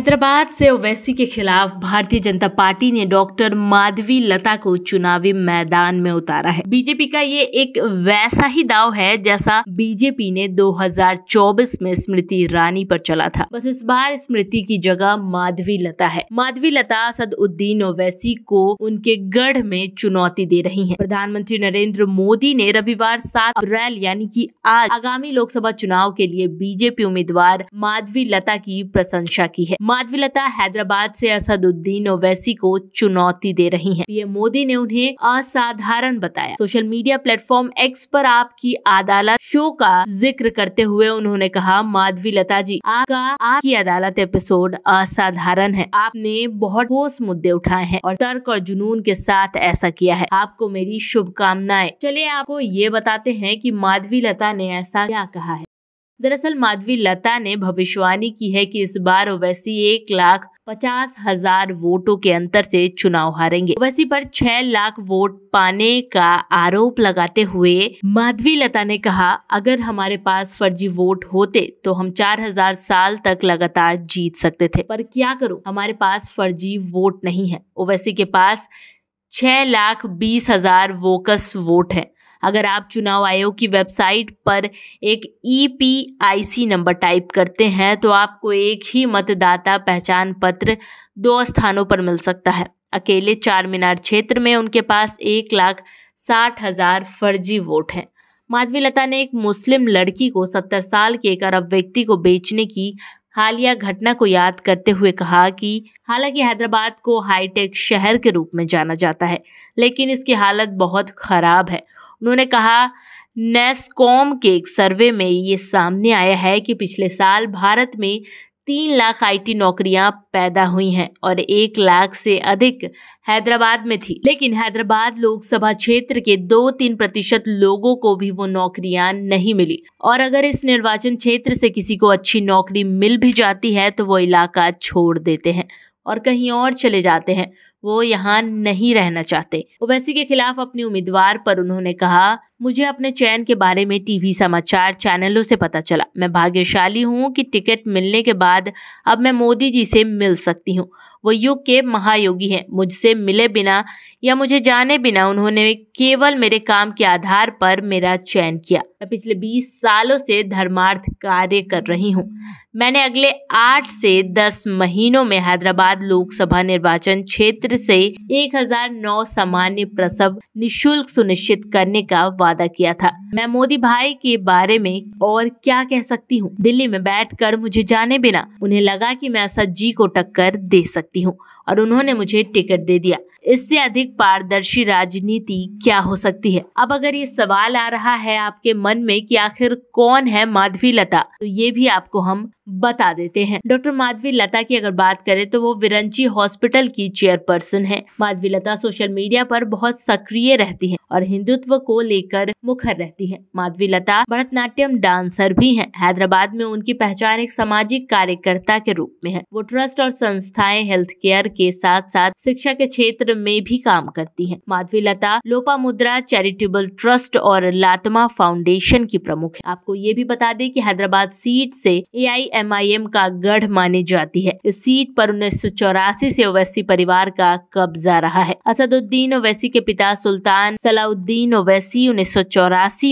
हैदराबाद से ओवैसी के खिलाफ भारतीय जनता पार्टी ने डॉक्टर माधवी लता को चुनावी मैदान में उतारा है बीजेपी का ये एक वैसा ही दाव है जैसा बीजेपी ने 2024 में स्मृति ईरानी पर चला था बस इस बार स्मृति की जगह माधवी लता है माधवी लता सदउद्दीन ओवैसी को उनके गढ़ में चुनौती दे रही है प्रधानमंत्री नरेंद्र मोदी ने रविवार सात अप्रैल यानी की आज आगामी लोकसभा चुनाव के लिए बीजेपी उम्मीदवार माधवी लता की प्रशंसा की है माधविलता हैदराबाद से असदुद्दीन ओवैसी को चुनौती दे रही हैं। पीएम मोदी ने उन्हें असाधारण बताया सोशल मीडिया प्लेटफॉर्म एक्स पर आपकी अदालत शो का जिक्र करते हुए उन्होंने कहा माधवी लता जी आपका आपकी अदालत एपिसोड असाधारण है आपने बहुत ठोस मुद्दे उठाए हैं और तर्क और जुनून के साथ ऐसा किया है आपको मेरी शुभकामनाएं चलिए आपको ये बताते हैं कि माधवी लता ने ऐसा क्या कहा है दरअसल माधवी लता ने भविष्यवाणी की है कि इस बार ओवैसी एक लाख पचास हजार वोटों के अंतर से चुनाव हारेंगे ओवैसी पर छह लाख वोट पाने का आरोप लगाते हुए माधवी लता ने कहा अगर हमारे पास फर्जी वोट होते तो हम चार हजार साल तक लगातार जीत सकते थे पर क्या करो हमारे पास फर्जी वोट नहीं है ओवैसी के पास छह लाख बीस हजार वोकस वोट है अगर आप चुनाव आयोग की वेबसाइट पर एक ई e नंबर टाइप करते हैं तो आपको एक ही मतदाता पहचान पत्र दो स्थानों पर मिल सकता है अकेले चार मीनार क्षेत्र में उनके पास एक लाख साठ हज़ार फर्जी वोट हैं माधवी लता ने एक मुस्लिम लड़की को सत्तर साल के एक अरब व्यक्ति को बेचने की हालिया घटना को याद करते हुए कहा कि हालांकि हैदराबाद को हाईटेक शहर के रूप में जाना जाता है लेकिन इसकी हालत बहुत ख़राब है उन्होंने कहा नेस्कॉम के एक सर्वे में ये सामने आया है कि पिछले साल भारत में तीन लाख आईटी नौकरियां पैदा हुई हैं और एक लाख से अधिक हैदराबाद में थी लेकिन हैदराबाद लोकसभा क्षेत्र के दो तीन प्रतिशत लोगों को भी वो नौकरियां नहीं मिली और अगर इस निर्वाचन क्षेत्र से किसी को अच्छी नौकरी मिल भी जाती है तो वो इलाका छोड़ देते हैं और कहीं और चले जाते हैं वो यहाँ नहीं रहना चाहते ओवैसी के खिलाफ अपने उम्मीदवार पर उन्होंने कहा मुझे अपने चयन के बारे में टीवी समाचार चैनलों से पता चला मैं भाग्यशाली हूँ कि टिकट मिलने के बाद अब मैं मोदी जी से मिल सकती हूँ वो युग के महायोगी हैं मुझसे मिले बिना या मुझे जाने बिना उन्होंने केवल मेरे काम के आधार पर मेरा चयन किया मैं पिछले 20 सालों से धर्मार्थ कार्य कर रही हूँ मैंने अगले 8 से 10 महीनों में हैदराबाद लोकसभा निर्वाचन क्षेत्र से 1009 सामान्य प्रसव निशुल्क सुनिश्चित करने का वादा वादा किया था मैं मोदी भाई के बारे में और क्या कह सकती हूँ दिल्ली में बैठ मुझे जाने बिना उन्हें लगा की मैं असद जी को टक्कर दे सकती हूँ और उन्होंने मुझे टिकट दे दिया इससे अधिक पारदर्शी राजनीति क्या हो सकती है अब अगर ये सवाल आ रहा है आपके मन में कि आखिर कौन है माधवी लता तो ये भी आपको हम बता देते हैं डॉक्टर माधवी लता की अगर बात करें तो वो विरंची हॉस्पिटल की चेयरपर्सन है माधवी लता सोशल मीडिया पर बहुत सक्रिय रहती है और हिंदुत्व को लेकर मुखर रहती है माधवी लता भरतनाट्यम डांसर भी हैं। हैदराबाद में उनकी पहचान एक सामाजिक कार्यकर्ता के रूप में है वो ट्रस्ट और संस्थाएं हेल्थ केयर के साथ साथ शिक्षा के क्षेत्र में भी काम करती है माधवी लता लोपा मुद्रा चैरिटेबल ट्रस्ट और लातमा फाउंडेशन की प्रमुख है आपको ये भी बता दें कि हैदराबाद सीट से ए एमआईएम का गढ़ मानी जाती है इस सीट पर उन्नीस से ओवैसी परिवार का कब्जा रहा है असदुद्दीन ओवैसी के पिता सुल्तान सलाउद्दीन ओवैसी उन्नीस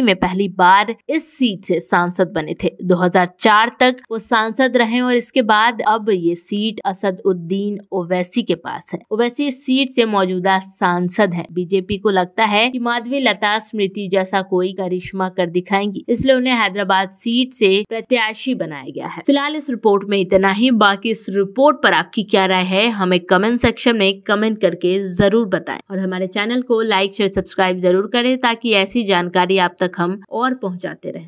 में पहली बार इस सीट से सांसद बने थे 2004 तक वो सांसद रहे और इसके बाद अब ये सीट असदुद्दीन ओवैसी के पास है ओवैसी इस सीट से मौजूदा सांसद है बीजेपी को लगता है की माधवी लता स्मृति जैसा कोई करिश्मा कर दिखाएंगी इसलिए उन्हें हैदराबाद सीट से प्रत्याशी बनाया गया है फिलहाल इस रिपोर्ट में इतना ही बाकी इस रिपोर्ट पर आपकी क्या राय है हमें कमेंट सेक्शन में कमेंट करके ज़रूर बताएं और हमारे चैनल को लाइक शेयर सब्सक्राइब जरूर करें ताकि ऐसी जानकारी आप तक हम और पहुंचाते रहें